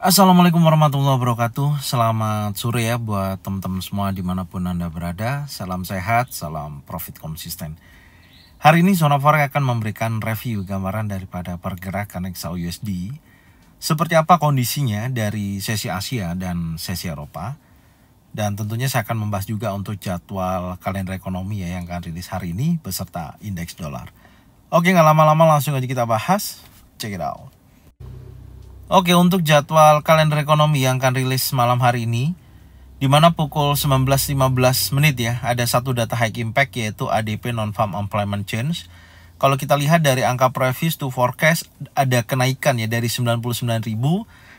Assalamualaikum warahmatullahi wabarakatuh Selamat sore ya buat teman-teman semua dimanapun Anda berada Salam sehat, salam profit konsisten Hari ini Zona Forex akan memberikan review gambaran daripada pergerakan EXA USD Seperti apa kondisinya dari sesi Asia dan sesi Eropa Dan tentunya saya akan membahas juga untuk jadwal kalender ekonomi ya yang akan rilis hari ini beserta indeks dolar Oke nggak lama-lama langsung aja kita bahas Check it out Oke, untuk jadwal kalender ekonomi yang akan rilis malam hari ini, di mana pukul 19.15 menit ya, ada satu data high impact yaitu ADP Non-Farm Employment Change. Kalau kita lihat dari angka previous to forecast, ada kenaikan ya dari 99.000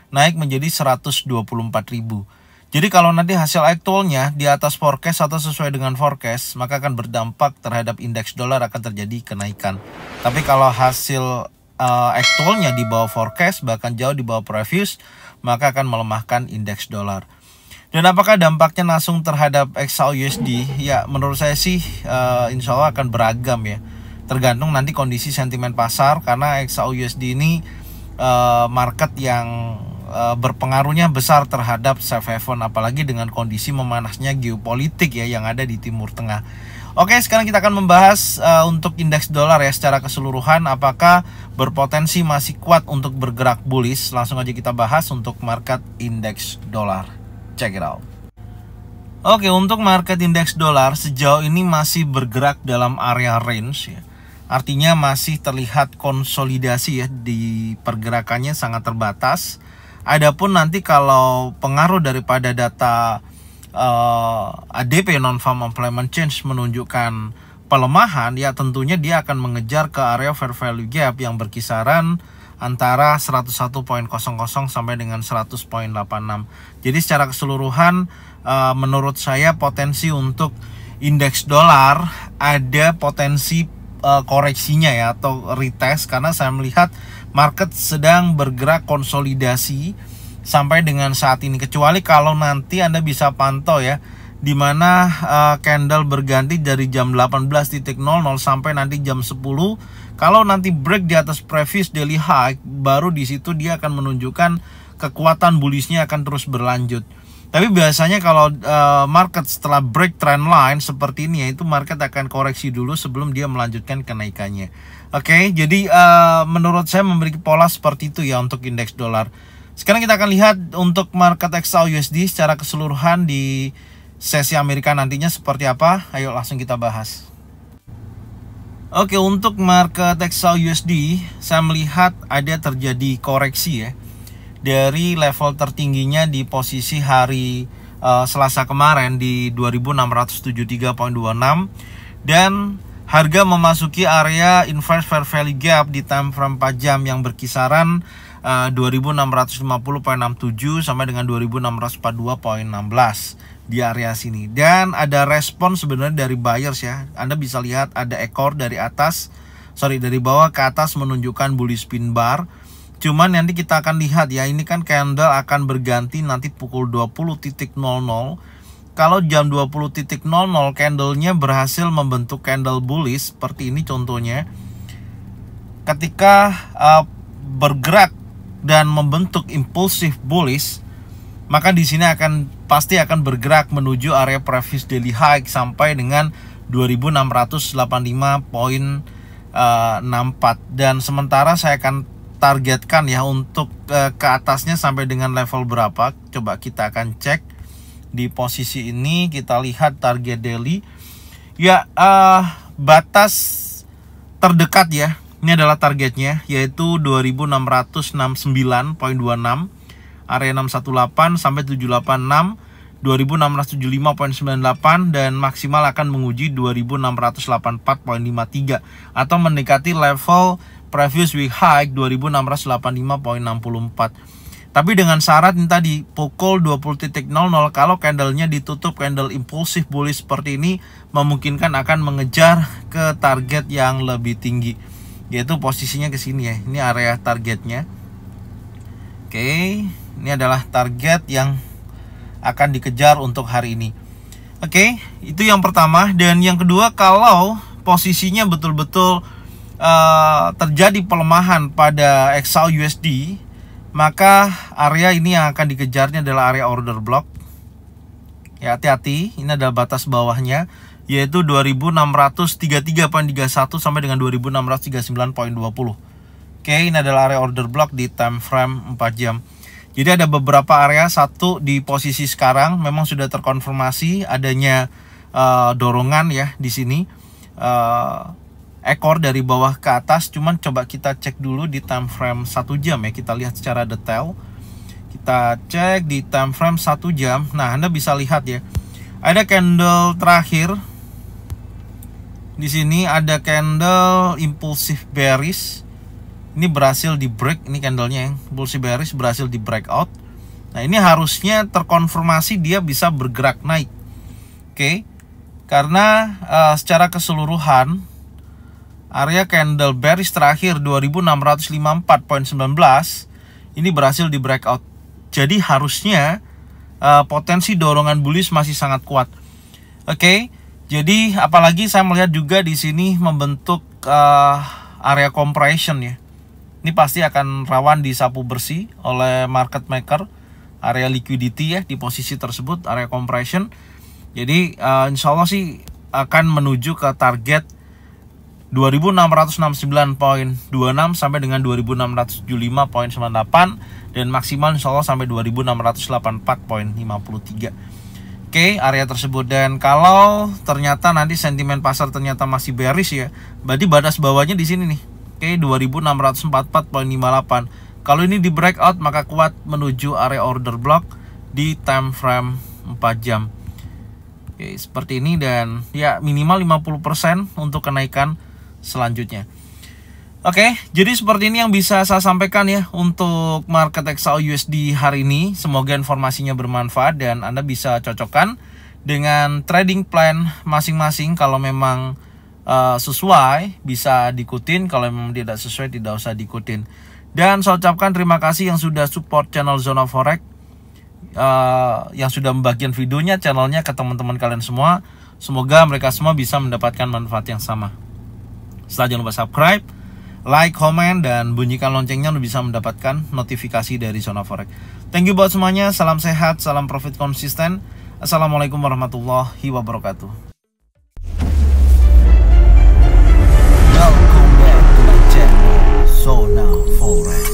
naik menjadi 124.000. Jadi kalau nanti hasil aktualnya di atas forecast atau sesuai dengan forecast, maka akan berdampak terhadap indeks dolar akan terjadi kenaikan. Tapi kalau hasil uh, eh, actualnya di bawah forecast bahkan jauh di bawah previous maka akan melemahkan indeks dolar. Dan apakah dampaknya langsung terhadap XAU USD? Ya, menurut saya sih uh, insya Allah akan beragam ya. Tergantung nanti kondisi sentimen pasar karena XAU USD ini uh, market yang uh, berpengaruhnya besar terhadap safe haven apalagi dengan kondisi memanasnya geopolitik ya yang ada di Timur Tengah. Oke, sekarang kita akan membahas uh, untuk indeks dolar ya secara keseluruhan apakah berpotensi masih kuat untuk bergerak bullish. Langsung aja kita bahas untuk market indeks dolar. Check it out. Oke, untuk market indeks dolar sejauh ini masih bergerak dalam area range ya. Artinya masih terlihat konsolidasi ya di pergerakannya sangat terbatas. Adapun nanti kalau pengaruh daripada data uh, eh, ADP non farm employment change menunjukkan pelemahan ya tentunya dia akan mengejar ke area fair value gap yang berkisaran antara 101.00 sampai dengan 100.86. Jadi secara keseluruhan uh, menurut saya potensi untuk indeks dolar ada potensi uh, koreksinya ya atau retest karena saya melihat market sedang bergerak konsolidasi sampai dengan saat ini kecuali kalau nanti Anda bisa pantau ya di mana uh, candle berganti dari jam 18.00 sampai nanti jam 10. Kalau nanti break di atas previous daily high, baru di situ dia akan menunjukkan kekuatan bullishnya akan terus berlanjut. Tapi biasanya kalau uh, market setelah break trend line seperti ini yaitu market akan koreksi dulu sebelum dia melanjutkan kenaikannya. Oke, okay, jadi uh, menurut saya memiliki pola seperti itu ya untuk indeks dolar. Sekarang kita akan lihat untuk market XAU USD secara keseluruhan di sesi Amerika nantinya seperti apa. Ayo langsung kita bahas. Oke, untuk market XAU USD, saya melihat ada terjadi koreksi ya dari level tertingginya di posisi hari uh, Selasa kemarin di 2673.26 dan harga memasuki area inverse fair value gap di time frame 4 jam yang berkisaran Eh, uh, 2650.67 sampai dengan 2642.16 di area sini. Dan ada respon sebenarnya dari buyers ya. Anda bisa lihat ada ekor dari atas, sorry dari bawah ke atas menunjukkan bullish pin bar. Cuman nanti kita akan lihat ya, ini kan candle akan berganti nanti pukul 20.00 kalau jam 20.00 candlenya berhasil membentuk candle bullish seperti ini contohnya ketika uh, bergerak dan membentuk impulsif bullish, maka di sini akan pasti akan bergerak menuju area previous daily high sampai dengan 2685.64 eh, dan sementara saya akan targetkan ya untuk eh, ke atasnya sampai dengan level berapa coba kita akan cek di posisi ini kita lihat target daily ya uh, batas terdekat ya ini adalah targetnya yaitu 2669.26 area 618 sampai 786 2675.98 dan maksimal akan menguji 2684.53 atau mendekati level previous week high 2685.64. Tapi dengan syarat ini tadi pukul 20.00 kalau candlenya ditutup candle impulsif bullish seperti ini memungkinkan akan mengejar ke target yang lebih tinggi yaitu posisinya ke sini ya ini area targetnya oke ini adalah target yang akan dikejar untuk hari ini oke itu yang pertama dan yang kedua kalau posisinya betul-betul uh, terjadi pelemahan pada XAU USD maka area ini yang akan dikejarnya adalah area order block ya hati-hati ini adalah batas bawahnya yaitu 2633.31 sampai dengan 2639.20. Oke, ini adalah area order block di time frame 4 jam. Jadi ada beberapa area, satu di posisi sekarang memang sudah terkonfirmasi adanya uh, dorongan ya di sini. Uh, ekor dari bawah ke atas, cuman coba kita cek dulu di time frame 1 jam ya, kita lihat secara detail. Kita cek di time frame 1 jam. Nah, Anda bisa lihat ya. Ada candle terakhir di sini ada candle impulsif bearish. Ini berhasil di break ini candlenya yang impulsif bearish berhasil di breakout. Nah, ini harusnya terkonfirmasi dia bisa bergerak naik. Oke. Okay? Karena uh, secara keseluruhan area candle bearish terakhir 2654.19 ini berhasil di breakout. Jadi harusnya uh, potensi dorongan bullish masih sangat kuat. Oke. Okay? Jadi apalagi saya melihat juga di sini membentuk uh, area compression ya. Ini pasti akan rawan disapu bersih oleh market maker area liquidity ya di posisi tersebut area compression. Jadi uh, insya Allah sih akan menuju ke target 2669.26 sampai dengan 2675.98 dan maksimal insya Allah sampai 2684.53 oke okay, area tersebut dan kalau ternyata nanti sentimen pasar ternyata masih bearish ya berarti batas bawahnya di sini nih oke okay, 2644.58 kalau ini di breakout maka kuat menuju area order block di time frame 4 jam oke okay, seperti ini dan ya minimal 50% untuk kenaikan selanjutnya Oke, okay, jadi seperti ini yang bisa saya sampaikan ya untuk market XAU USD hari ini. Semoga informasinya bermanfaat dan Anda bisa cocokkan dengan trading plan masing-masing. Kalau memang uh, sesuai bisa dikutin, kalau memang tidak sesuai tidak usah dikutin. Dan saya ucapkan terima kasih yang sudah support channel Zona Forex, uh, yang sudah membagikan videonya, channelnya ke teman-teman kalian semua. Semoga mereka semua bisa mendapatkan manfaat yang sama. Setelah jangan lupa subscribe like, comment, dan bunyikan loncengnya untuk bisa mendapatkan notifikasi dari Zona Forex. Thank you buat semuanya, salam sehat, salam profit konsisten. Assalamualaikum warahmatullahi wabarakatuh. Welcome back to my channel, Zona Forex.